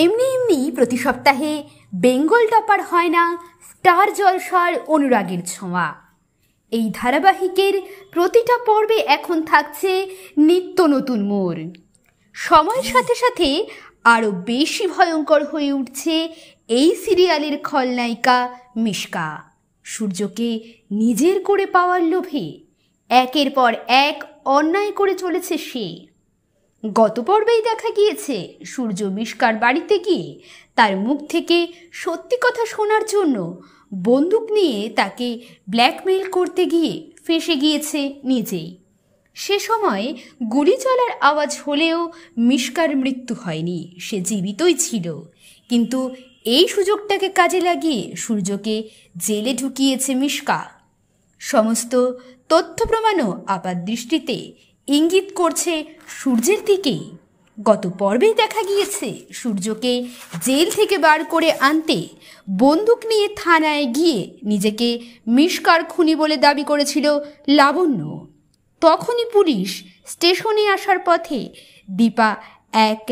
এমনি এমনি প্রতি সপ্তাহে বেঙ্গল টপার হয় না স্টার জলসার অনুরাগের ছোঁয়া এই ধারাবাহিকের প্রতিটা পর্বে এখন থাকছে নিত্য নতুন মোড় সময়ের সাথে সাথে আরও বেশি ভয়ঙ্কর হয়ে উঠছে এই সিরিয়ালের খলনায়িকা মিশকা সূর্যকে নিজের করে পাওয়ার লোভে একের পর এক অন্যায় করে চলেছে সে গত পর্বেই দেখা গিয়েছে সূর্য মিষ্কার বাড়িতে গিয়ে তার মুখ থেকে সত্যি কথা শোনার জন্য বন্দুক নিয়ে তাকে ব্ল্যাকমেইল করতে গিয়ে ফেসে গিয়েছে নিজেই সে সময় গুলি চলার আওয়াজ হলেও মিষ্কার মৃত্যু হয়নি সে জীবিতই ছিল কিন্তু এই সুযোগটাকে কাজে লাগিয়ে সূর্যকে জেলে ঢুকিয়েছে মিশকা সমস্ত তথ্য প্রমাণও আপাত দৃষ্টিতে ইঙ্গিত করছে সূর্যের দিকে গত পর্বেই দেখা গিয়েছে সূর্যকে জেল থেকে বার করে আনতে বন্দুক নিয়ে থানায় গিয়ে নিজেকে মিসকার খুনি বলে দাবি করেছিল লাবণ্য তখনই পুলিশ স্টেশনে আসার পথে দীপা এক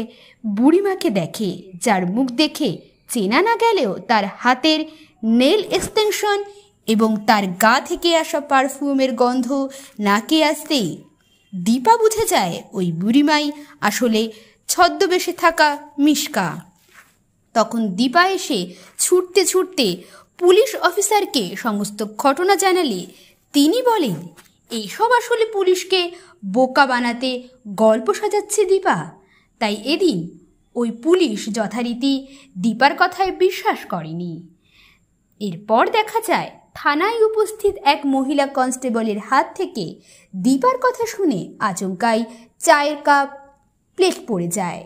বুড়িমাকে দেখে যার মুখ দেখে চেনা না গেলেও তার হাতের নেল এক্সটেনশন এবং তার গা থেকে আসা পারফিউমের গন্ধ নাকে আসতেই দীপা বুঝে যায় ওই বুড়িমাই আসলে ছদ্মবেশে থাকা মিশকা তখন দীপা এসে ছুটতে ছুটতে পুলিশ অফিসারকে সমস্ত ঘটনা জানালে তিনি বলেন এইসব আসলে পুলিশকে বোকা বানাতে গল্প সাজাচ্ছে দীপা তাই এদিন ওই পুলিশ যথারীতি দীপার কথায় বিশ্বাস করেনি এরপর দেখা যায় থানায় উপস্থিত এক মহিলা কনস্টেবলের হাত থেকে দীপার কথা শুনে আচমকাই চায়ের কাপ প্লেট পড়ে যায়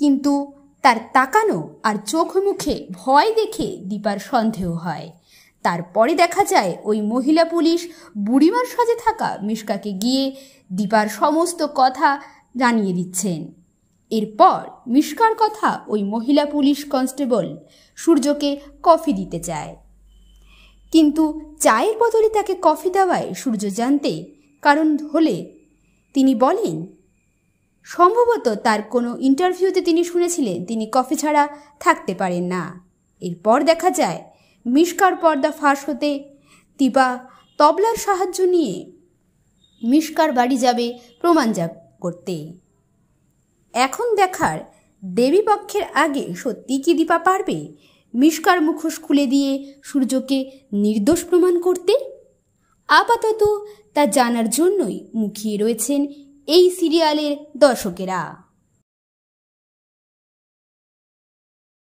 কিন্তু তার তাকানো আর চোখ মুখে ভয় দেখে দীপার সন্দেহ হয় তারপরে দেখা যায় ওই মহিলা পুলিশ বুড়িমার সাজে থাকা মিশকাকে গিয়ে দীপার সমস্ত কথা জানিয়ে দিচ্ছেন এরপর মিশকার কথা ওই মহিলা পুলিশ কনস্টেবল সূর্যকে কফি দিতে চায় কিন্তু চায়ের বদলে তাকে কফি দেওয়ায় সূর্য জানতে কারণ হলে তিনি বলেন সম্ভবত তার কোনো ইন্টারভিউতে তিনি শুনেছিলেন তিনি কফি ছাড়া থাকতে পারেন না এরপর দেখা যায় মিসকার পর্দা ফাঁস হতে তিপা তবলার সাহায্য নিয়ে মিসকার বাড়ি যাবে প্রমাণ যা করতে এখন দেখার দেবীপক্ষের আগে সত্যি কি দীপা পারবে মিষ্কার মুখোশ খুলে দিয়ে সূর্যকে নির্দোষ প্রমাণ করতে আপাতত তা জানার জন্যই মুখিয়ে রয়েছেন এই সিরিয়ালের দর্শকেরা